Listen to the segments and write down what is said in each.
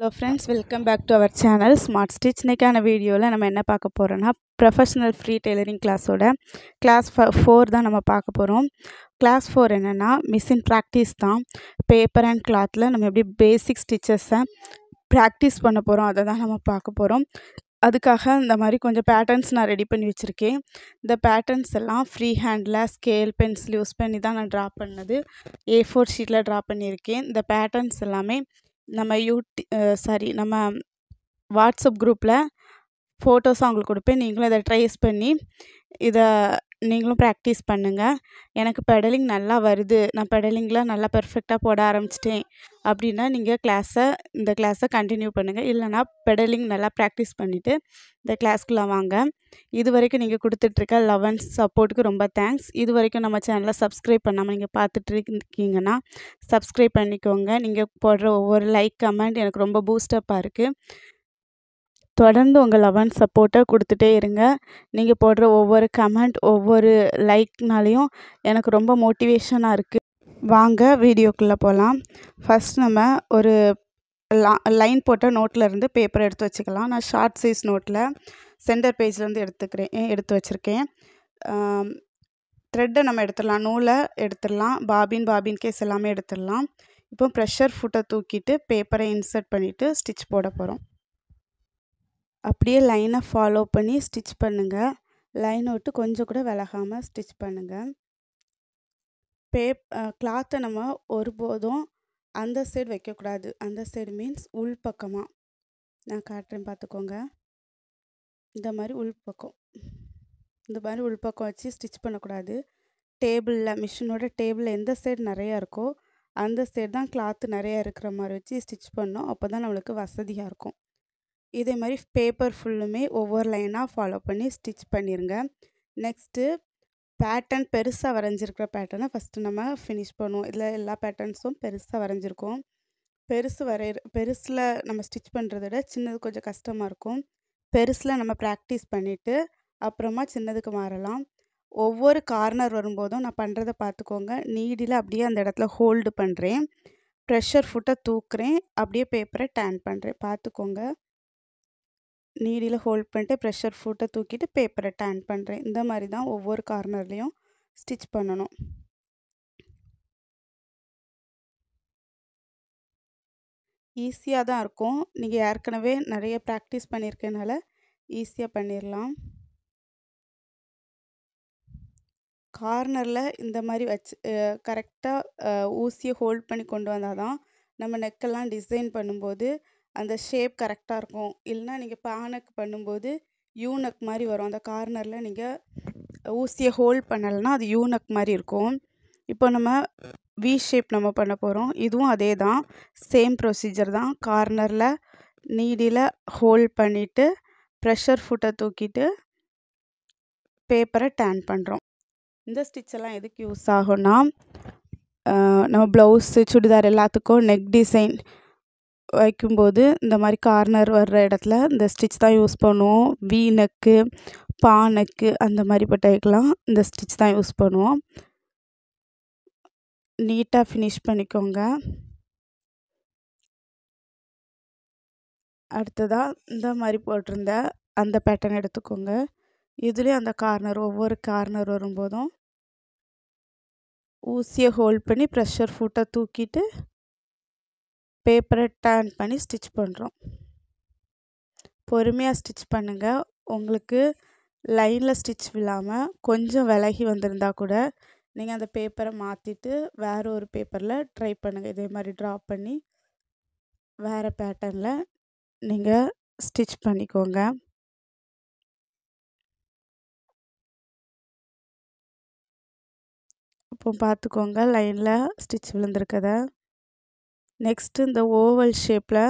hello friends welcome back to our channel smart stitch இன்றைக்கான வீடியோவில் நம்ம என்ன பார்க்க போகிறோன்னா ப்ரொஃபஷ்னல் ஃப்ரீ டெய்லரிங் கிளாஸோட கிளாஸ் ஃபோர் தான் நம்ம பார்க்க போகிறோம் கிளாஸ் ஃபோர் என்னென்னா மிஷின் ப்ராக்டிஸ் தான் பேப்பர் அண்ட் கிளாத்தில் நம்ம எப்படி பேசிக் ஸ்டிச்சஸை ப்ராக்டிஸ் பண்ண போகிறோம் அதை தான் நம்ம பார்க்க போகிறோம் அதுக்காக இந்த மாதிரி கொஞ்சம் பேட்டர்ன்ஸ் நான் ரெடி பண்ணி வச்சுருக்கேன் இந்த பேட்டர்ன்ஸ் எல்லாம் ஃப்ரீ ஹேண்டில் ஸ்கேல் பென்சில் யூஸ் பண்ணி தான் நான் ட்ரா பண்ணது ஏ ஃபோர் ஷீட்டில் ட்ரா பண்ணியிருக்கேன் இந்த பேட்டர்ன்ஸ் எல்லாமே நம்ம யூடி சாரி நம்ம வாட்ஸ்அப் குரூப்பில் ஃபோட்டோஸ் அவங்களுக்கு கொடுப்பேன் நீங்களும் இதை ட்ரேஸ் பண்ணி இதை நீங்களும் ப்ராக்டிஸ் பண்ணுங்கள் எனக்கு பெடலிங் நல்லா வருது நான் பெடலிங்கில் நல்லா பெர்ஃபெக்டாக போட ஆரம்பிச்சிட்டேன் அப்படின்னா நீங்கள் கிளாஸை இந்த கிளாஸை கண்டினியூ பண்ணுங்கள் இல்லைனா பெடலிங் நல்லா ப்ராக்டிஸ் பண்ணிவிட்டு இந்த கிளாஸ்க்குள்ளே வாங்க இது வரைக்கும் நீங்கள் கொடுத்துட்ருக்க லெவன்ஸ் சப்போர்ட்டுக்கு ரொம்ப தேங்க்ஸ் இது வரைக்கும் நம்ம சேனலில் சப்ஸ்கிரைப் பண்ணாமல் நீங்கள் பார்த்துட்டு இருக்கீங்கன்னா சப்ஸ்கிரைப் பண்ணிக்கோங்க நீங்கள் போடுற ஒவ்வொரு லைக் கமெண்ட் எனக்கு ரொம்ப பூஸ்டப்பாக இருக்குது தொடர்ந்து உங்கள் லவன் சப்போர்ட்டை கொடுத்துட்டே இருங்க நீங்கள் போடுற ஒவ்வொரு கமெண்ட் ஒவ்வொரு லைக்னாலையும் எனக்கு ரொம்ப மோட்டிவேஷனாக இருக்குது வாங்க வீடியோக்குள்ளே போகலாம் ஃபஸ்ட் நம்ம ஒரு லைன் போட்ட நோட்டில் இருந்து பேப்பர் எடுத்து வச்சுக்கலாம் நான் ஷார்ட் சைஸ் நோட்டில் சென்டர் பேஜ்லேருந்து எடுத்துக்கிறேன் எடுத்து வச்சுருக்கேன் த்ரெட்டை நம்ம எடுத்துடலாம் நூலை எடுத்துடலாம் பாபின் பாபின் கேஸ் எல்லாமே எடுத்துடலாம் இப்போ ப்ரெஷர் ஃபுட்டை தூக்கிட்டு பேப்பரை இன்சர்ட் பண்ணிவிட்டு ஸ்டிச் போட போகிறோம் அப்படியே லைனை ஃபாலோ பண்ணி ஸ்டிச் பண்ணுங்கள் லைனை விட்டு கொஞ்சம் கூட விலகாமல் ஸ்டிச் பண்ணுங்கள் பே கிளாத்தை நம்ம ஒருபோதும் அந்த சைடு வைக்கக்கூடாது அந்த சைடு மீன்ஸ் உள் பக்கமாக நான் காட்டுறேன் பார்த்துக்கோங்க இந்த மாதிரி உள் பக்கம் இந்த மாதிரி உள் பக்கம் வச்சு ஸ்டிச் பண்ணக்கூடாது டேபிளில் மிஷினோட டேபிளில் எந்த சைடு நிறையா இருக்கோ அந்த சைடு தான் கிளாத்து நிறையா இருக்கிற மாதிரி வச்சு ஸ்டிச் பண்ணோம் அப்போ தான் நம்மளுக்கு வசதியாக இருக்கும் இதே மாதிரி பேப்பர் ஃபுல்லுமே ஒவ்வொரு லைனாக ஃபாலோ பண்ணி ஸ்டிச் பண்ணிடுங்க நெக்ஸ்ட்டு பேட்டர்ன் பெருசாக வரைஞ்சிருக்கிற பேட்டர்னை ஃபஸ்ட்டு நம்ம ஃபினிஷ் பண்ணுவோம் இதில் எல்லா பேட்டர்ன்ஸும் பெருசாக வரைஞ்சிருக்கோம் பெருசு வரைய பெருசில் நம்ம ஸ்டிச் பண்ணுறத விட சின்னது கொஞ்சம் கஷ்டமாக இருக்கும் பெருசில் நம்ம ப்ராக்டிஸ் பண்ணிவிட்டு அப்புறமா சின்னதுக்கு மாறலாம் ஒவ்வொரு கார்னர் வரும்போதும் நான் பண்ணுறத பார்த்துக்கோங்க நீடில் அப்படியே அந்த இடத்துல ஹோல்டு பண்ணுறேன் ப்ரெஷர் ஃபுட்டை தூக்குறேன் அப்படியே பேப்பரை டேன் பண்ணுறேன் பார்த்துக்கோங்க நீடியில் ஹோல்ட் பண்ணிட்டு ப்ரெஷர் ஃபுட்டை தூக்கிட்டு பேப்பரை டேன் பண்ணுறேன் இந்த மாதிரி தான் ஒவ்வொரு கார்னர்லேயும் ஸ்டிச் பண்ணணும் ஈஸியாக தான் இருக்கும் நீங்கள் ஏற்கனவே நிறைய ப்ராக்டிஸ் பண்ணியிருக்கனால ஈஸியாக பண்ணிடலாம் கார்னரில் இந்த மாதிரி வச்சு கரெக்டாக ஊசியை ஹோல்ட் பண்ணி கொண்டு வந்தால் தான் நம்ம நெக்கெல்லாம் டிசைன் பண்ணும்போது அந்த ஷேப் கரெக்டாக இருக்கும் இல்லைனா நீங்கள் பானக் பண்ணும்போது யூனக் மாதிரி வரும் அந்த கார்னரில் நீங்கள் ஊசியை ஹோல்ட் பண்ணலைன்னா அது யூனக் மாதிரி இருக்கும் இப்போ நம்ம வி ஷேப் நம்ம பண்ண போகிறோம் இதுவும் அதே தான் சேம் ப்ரொசீஜர் தான் கார்னரில் நீடியில் ஹோல்ட் பண்ணிவிட்டு ப்ரெஷர் ஃபுட்டை தூக்கிட்டு பேப்பரை டேன் பண்ணுறோம் இந்த ஸ்டிச்செல்லாம் எதுக்கு யூஸ் ஆகும்னா நம்ம ப்ளவுஸு சுடிதார் எல்லாத்துக்கும் நெக் டிசைன் வைக்கும்போது இந்த மாதிரி கார்னர் வர்ற இடத்துல இந்த ஸ்டிச் தான் யூஸ் பண்ணுவோம் வீணக்கு நெக்கு பா நெக்கு அந்த மாதிரி பட்டைக்கெலாம் இந்த ஸ்டிச் தான் யூஸ் பண்ணுவோம் நீட்டாக ஃபினிஷ் பண்ணிக்கோங்க அடுத்ததாக இந்த மாதிரி போட்டிருந்த அந்த பேட்டர்ன் எடுத்துக்கோங்க இதுலேயும் அந்த கார்னர் ஒவ்வொரு கார்னர் வரும்போதும் ஊசியை ஹோல்ட் பண்ணி ப்ரெஷர் ஃபுட்டை தூக்கிட்டு பேப்பரை டேன் பண்ணி ஸ்டிச் பண்ணுறோம் பொறுமையாக ஸ்டிச் பண்ணுங்கள் உங்களுக்கு லைனில் ஸ்டிச் விழாமல் கொஞ்சம் விலகி வந்திருந்தால் கூட நீங்கள் அந்த பேப்பரை மாற்றிட்டு வேறு ஒரு பேப்பரில் ட்ரை பண்ணுங்கள் இதே மாதிரி ட்ரா பண்ணி வேறு பேட்டர்னில் நீங்கள் ஸ்டிச் பண்ணிக்கோங்க இப்போ பார்த்துக்கோங்க லைனில் ஸ்டிச் விழுந்திருக்கதை நெக்ஸ்ட்டு இந்த ஓவல் ஷேப்பில்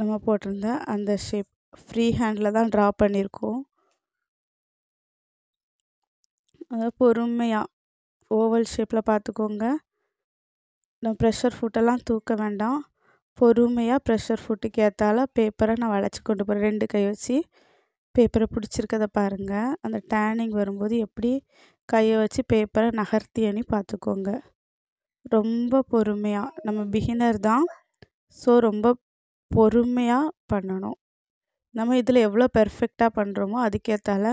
நம்ம போட்டிருந்த அந்த ஷேப் ஃப்ரீ ஹேண்டில் தான் ட்ரா பண்ணியிருக்கோம் அதாவது பொறுமையாக ஓவல் ஷேப்பில் பார்த்துக்கோங்க நம்ம ப்ரெஷர் ஃபுட்டெல்லாம் தூக்க வேண்டாம் பொறுமையாக ப்ரெஷர் ஃபுட்டுக்கு ஏற்றால பேப்பரை நான் வளைச்சி கொண்டு போகிறேன் ரெண்டு கை வச்சு பேப்பரை பிடிச்சிருக்கத பாருங்கள் அந்த டேனிங் வரும்போது எப்படி கையை வச்சு பேப்பரை நகர்த்தி அணி பார்த்துக்கோங்க ரொம்ப பொறுமையாக நம்ம பிகினர் தான் ஸோ ரொம்ப பொறுமையாக பண்ணணும் நம்ம இதில் எவ்வளோ பெர்ஃபெக்டாக பண்ணுறோமோ அதுக்கேற்றால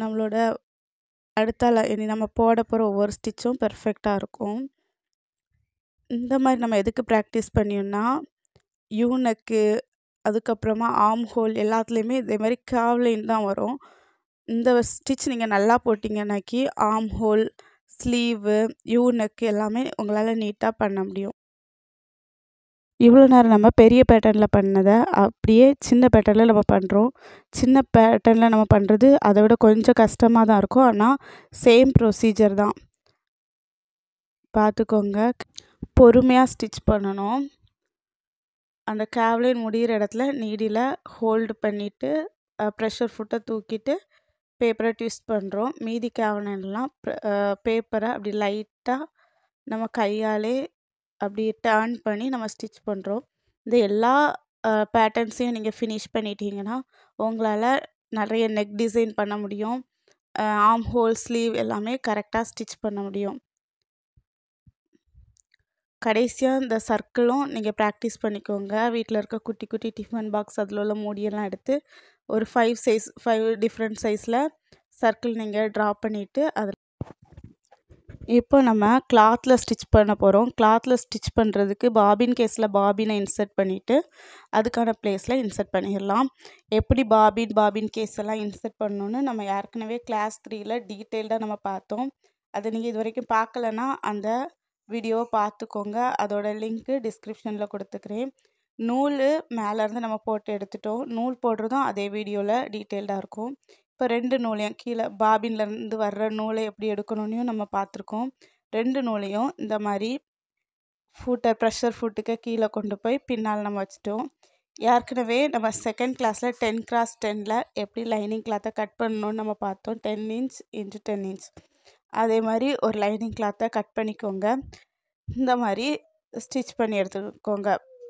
நம்மளோட அடுத்த இனி நம்ம போட போகிற ஒவ்வொரு ஸ்டிச்சும் பெர்ஃபெக்டாக இருக்கும் இந்த மாதிரி நம்ம எதுக்கு ப்ராக்டிஸ் பண்ணியோன்னா யூனக்கு அதுக்கப்புறமா ஆம் ஹோல் எல்லாத்துலேயுமே இதே மாதிரி கேவ்லைன் தான் வரும் இந்த ஸ்டிச் நீங்கள் நல்லா போட்டிங்கன்னாக்கி ஆம் ஹோல் ஸ்லீவு யூ நெக் எல்லாமே உங்களால் நீட்டாக பண்ண முடியும் இவ்வளோ நேரம் நம்ம பெரிய பேட்டர்னில் பண்ணதை அப்படியே சின்ன பேட்டர்னில் நம்ம பண்ணுறோம் சின்ன பேட்டர்னில் நம்ம பண்ணுறது அதை விட கொஞ்சம் கஷ்டமாக தான் இருக்கும் ஆனால் சேம் ப்ரொசீஜர் தான் பார்த்துக்கோங்க பொறுமையாக ஸ்டிச் பண்ணணும் அந்த கேவ்லின் முடிகிற இடத்துல நீடியில் ஹோல்டு பண்ணிவிட்டு ப்ரெஷர் ஃபுட்டை தூக்கிட்டு பேப்பரை ட்விஸ்ட் பண்ணுறோம் மீதி கேவனெல்லாம் பேப்பரை அப்படி லைட்டாக நம்ம கையாலே அப்படி டேர்ன் பண்ணி நம்ம ஸ்டிச் பண்ணுறோம் இந்த எல்லா பேட்டர்ன்ஸையும் நீங்கள் ஃபினிஷ் பண்ணிட்டீங்கன்னா உங்களால் நிறைய நெக் டிசைன் பண்ண முடியும் ஆம் ஹோல் ஸ்லீவ் எல்லாமே கரெக்டாக ஸ்டிச் பண்ண முடியும் கடைசியாக இந்த சர்க்கிளும் நீங்கள் ப்ராக்டிஸ் பண்ணிக்கோங்க வீட்டில் இருக்க குட்டி குட்டி டிஃபன் பாக்ஸ் அதில் உள்ள மூடியெல்லாம் எடுத்து ஒரு ஃபைவ் சைஸ் ஃபைவ் டிஃப்ரெண்ட் சைஸில் சர்க்கிள் நீங்கள் ட்ரா பண்ணிவிட்டு அதில் இப்போ நம்ம கிளாத்தில் ஸ்டிச் பண்ண போகிறோம் கிளாத்தில் ஸ்டிச் பண்ணுறதுக்கு பாபின் கேஸில் பாபினை இன்சர்ட் பண்ணிவிட்டு அதுக்கான ப்ளேஸில் இன்சர்ட் பண்ணிடலாம் எப்படி பாபின் பாபின் கேஸ் எல்லாம் இன்சர்ட் பண்ணணுன்னு நம்ம ஏற்கனவே கிளாஸ் த்ரீயில் டீட்டெயில்டாக நம்ம பார்த்தோம் அதை நீங்கள் இது வரைக்கும் பார்க்கலன்னா அந்த வீடியோவை பார்த்துக்கோங்க அதோடய லிங்க்கு டிஸ்கிரிப்ஷனில் கொடுத்துக்கிறேன் நூல் மேலேருந்து நம்ம போட்டு எடுத்துட்டோம் நூல் போடுறதும் அதே வீடியோவில் டீட்டெயில்டாக இருக்கும் இப்போ ரெண்டு நூலையும் கீழே பாபின்லேருந்து வர்ற நூலை எப்படி எடுக்கணும்னையும் நம்ம பார்த்துருக்கோம் ரெண்டு நூலையும் இந்த மாதிரி ஃபுட்டை ப்ரெஷர் ஃபுட்டுக்கு கீழே கொண்டு போய் பின்னால் நம்ம வச்சுட்டோம் ஏற்கனவே நம்ம செகண்ட் கிளாஸில் டென் கிராஸ் டெனில் எப்படி லைனிங் கிளாத்தை கட் பண்ணணும்னு நம்ம பார்த்தோம் ten inch into ten inch அதே மாதிரி ஒரு லைனிங் கிளாத்தை கட் பண்ணிக்கோங்க இந்த மாதிரி ஸ்டிச் பண்ணி எடுத்துக்கோங்க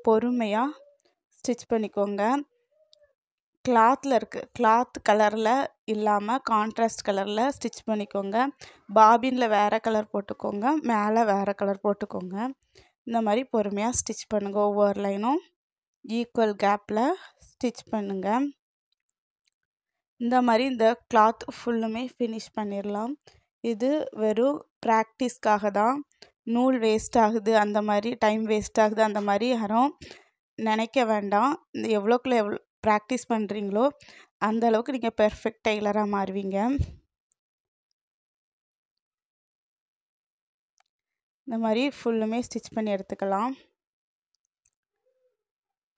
பொறுமையாக ஸ்டிச் பண்ணிக்கோங்க கிளாத்தில் இருக்குது கிளாத் கலரில் இல்லாமல் கான்ட்ராஸ்ட் கலரில் ஸ்டிச் பண்ணிக்கோங்க பாபினில் வேறு கலர் போட்டுக்கோங்க மேலே வேறு கலர் போட்டுக்கோங்க இந்த மாதிரி பொறுமையாக ஸ்டிச் பண்ணுங்கள் ஒவ்வொரு லைனும் ஈக்குவல் கேப்பில் ஸ்டிச் பண்ணுங்கள் இந்த மாதிரி இந்த கிளாத் ஃபுல்லுமே ஃபினிஷ் பண்ணிடலாம் இது வெறும் ப்ராக்டிஸ்க்காக தான் நூல் வேஸ்ட் ஆகுது அந்த மாதிரி டைம் வேஸ்ட் ஆகுது அந்த மாதிரி யாரும் நினைக்க வேண்டாம் இந்த எவ்வளோக்குள்ள எவ்வளோ ப்ராக்டிஸ் பண்ணுறீங்களோ அந்த அளவுக்கு நீங்கள் பெர்ஃபெக்ட் டெய்லராக மாறுவீங்க இந்த மாதிரி ஃபுல்லுமே ஸ்டிச் பண்ணி எடுத்துக்கலாம்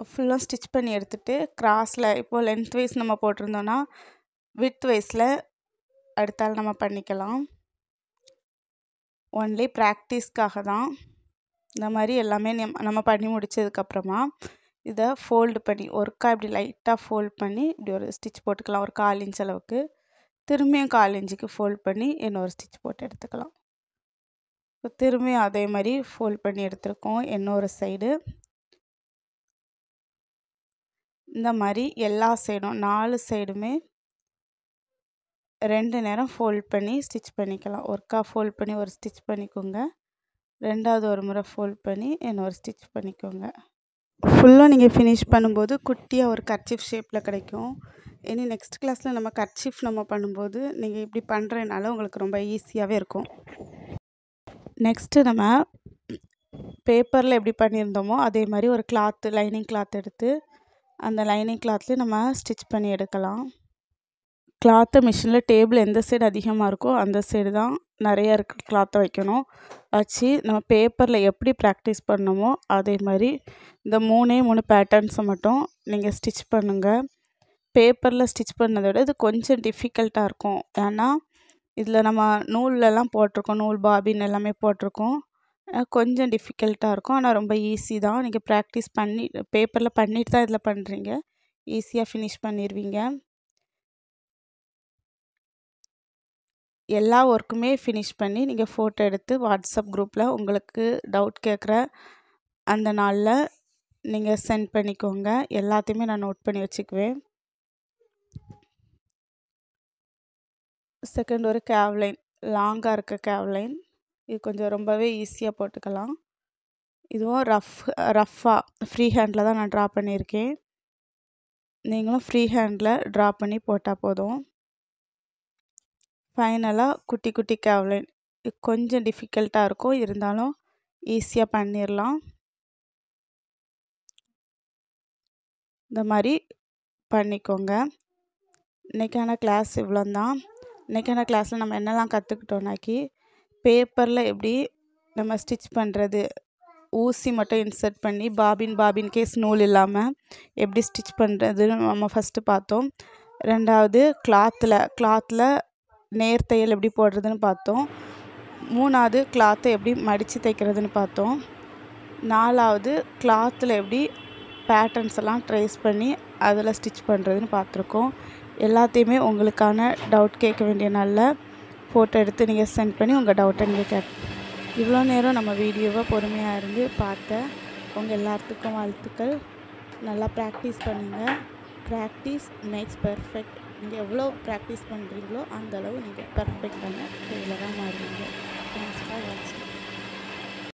ஃபுல்லாக ஸ்டிச் பண்ணி எடுத்துகிட்டு க்ராஸில் இப்போது லென்த் வைஸ் நம்ம போட்டிருந்தோன்னா வித் வைஸில் அடுத்தால் நம்ம பண்ணிக்கலாம் ஒன்லி ப்ராக்டிஸ்க்காக தான் இந்த மாதிரி எல்லாமே நம்ம பண்ணி முடித்ததுக்கப்புறமா இதை ஃபோல்டு பண்ணி ஒர்க்காக இப்படி லைட்டாக ஃபோல்ட் பண்ணி இப்படி ஒரு ஸ்டிச் போட்டுக்கலாம் ஒரு கால் இன்ச் அளவுக்கு திரும்பியும் கால் இன்ச்சுக்கு ஃபோல்ட் பண்ணி இன்னொரு ஸ்டிச் போட்டு எடுத்துக்கலாம் இப்போ திரும்பியும் அதே மாதிரி ஃபோல்ட் பண்ணி எடுத்துருக்கோம் இன்னொரு சைடு இந்த மாதிரி எல்லா சைடும் நாலு சைடுமே ரெண்டு நேரம் ஃபோல்ட் பண்ணி ஸ்டிச் பண்ணிக்கலாம் ஒர்க்காக ஃபோல்ட் பண்ணி ஒரு ஸ்டிச் பண்ணிக்கோங்க ரெண்டாவது ஒரு முறை ஃபோல்ட் பண்ணி இன்னொரு ஸ்டிச் பண்ணிக்கோங்க ஃபுல்லாக நீங்கள் ஃபினிஷ் பண்ணும்போது குட்டியாக ஒரு கர்ச்சிஃப் ஷேப்பில் கிடைக்கும் இனி நெக்ஸ்ட் கிளாஸில் நம்ம கர்ச்சிஃப் நம்ம பண்ணும்போது நீங்கள் இப்படி பண்ணுறதுனால உங்களுக்கு ரொம்ப ஈஸியாகவே இருக்கும் நெக்ஸ்ட்டு நம்ம பேப்பரில் எப்படி பண்ணியிருந்தோமோ அதே மாதிரி ஒரு கிளாத்து லைனிங் கிளாத் எடுத்து அந்த லைனிங் கிளாத்லேயும் நம்ம ஸ்டிச் பண்ணி எடுக்கலாம் கிளாத்து மிஷினில் டேபிள் எந்த சைடு அதிகமாக இருக்கோ அந்த சைடு தான் நிறையா இருக்க கிளாத்தை வைக்கணும் வச்சு நம்ம பேப்பரில் எப்படி ப்ராக்டிஸ் பண்ணமோ அதே மாதிரி இந்த மூணே மூணு பேட்டர்ன்ஸை மட்டும் நீங்கள் ஸ்டிச் பண்ணுங்கள் பேப்பரில் ஸ்டிச் பண்ணதை விட இது கொஞ்சம் டிஃபிகல்ட்டாக இருக்கும் ஏன்னா இதில் நம்ம நூல்லலாம் போட்டிருக்கோம் நூல் பாபின் எல்லாமே போட்டிருக்கோம் கொஞ்சம் டிஃபிகல்ட்டாக இருக்கும் ஆனால் ரொம்ப ஈஸி தான் நீங்கள் ப்ராக்டிஸ் பண்ணி பேப்பரில் பண்ணிட்டு தான் இதில் பண்ணுறீங்க ஈஸியாக ஃபினிஷ் பண்ணிடுவீங்க எல்லா ஒர்க்குமே ஃபினிஷ் பண்ணி நீங்கள் ஃபோட்டோ எடுத்து வாட்ஸ்அப் குரூப்பில் உங்களுக்கு டவுட் கேட்குற அந்த நாளில் நீங்கள் சென்ட் பண்ணிக்கோங்க எல்லாத்தையுமே நான் நோட் பண்ணி வச்சுக்குவேன் செகண்ட் ஒரு கேவ்லைன் லாங்காக இருக்க கேவ்லைன் இது கொஞ்சம் ரொம்பவே ஈஸியாக போட்டுக்கலாம் இதுவும் ரஃப் ரஃப்பாக ஃப்ரீ ஹேண்டில் தான் நான் ட்ரா பண்ணியிருக்கேன் நீங்களும் ஃப்ரீ ஹேண்டில் ட்ரா பண்ணி போட்டால் போதும் ஃபைனலாக குட்டி குட்டி கேவ்லெட் கொஞ்சம் டிஃபிகல்ட்டாக இருக்கும் இருந்தாலும் ஈஸியாக பண்ணிடலாம் இந்த மாதிரி பண்ணிக்கோங்க இன்றைக்கான கிளாஸ் இவ்வளோந்தான் இன்றைக்கான கிளாஸில் நம்ம என்னெல்லாம் கற்றுக்கிட்டோம்னாக்கி பேப்பரில் எப்படி நம்ம ஸ்டிச் பண்ணுறது ஊசி மட்டும் இன்சர்ட் பண்ணி பாபின் பாபின் கேஸ் நூல் இல்லாமல் எப்படி ஸ்டிச் பண்ணுறதுன்னு நம்ம ஃபஸ்ட்டு பார்த்தோம் ரெண்டாவது கிளாத்தில் கிளாத்தில் நேர் தையல் எப்படி போடுறதுன்னு பார்த்தோம் மூணாவது கிளாத்தை எப்படி மடித்து தைக்கிறதுன்னு பார்த்தோம் நாலாவது கிளாத்தில் எப்படி பேட்டர்ன்ஸ் எல்லாம் ட்ரேஸ் பண்ணி அதில் ஸ்டிச் பண்ணுறதுன்னு பார்த்துருக்கோம் எல்லாத்தையுமே உங்களுக்கான டவுட் கேட்க வேண்டிய நல்ல ஃபோட்டோ எடுத்து நீங்கள் சென்ட் பண்ணி உங்கள் டவுட்டை நீங்கள் கேட் இவ்வளோ நேரம் நம்ம வீடியோவை பொறுமையாக இருந்து பார்த்த உங்கள் எல்லாத்துக்கும் வாழ்த்துக்கள் நல்லா ப்ராக்டிஸ் பண்ணுங்கள் ப்ராக்டிஸ் மேக்ஸ் பர்ஃபெக்ட் நீங்கள் எவ்வளோ ப்ராக்டிஸ் பண்ணுறீங்களோ அந்தளவு நீங்கள் பர்ஃபெக்டான டெய்லராக மாறுவீங்க தேங்க்ஸ் ஃபார் வாட்சிங்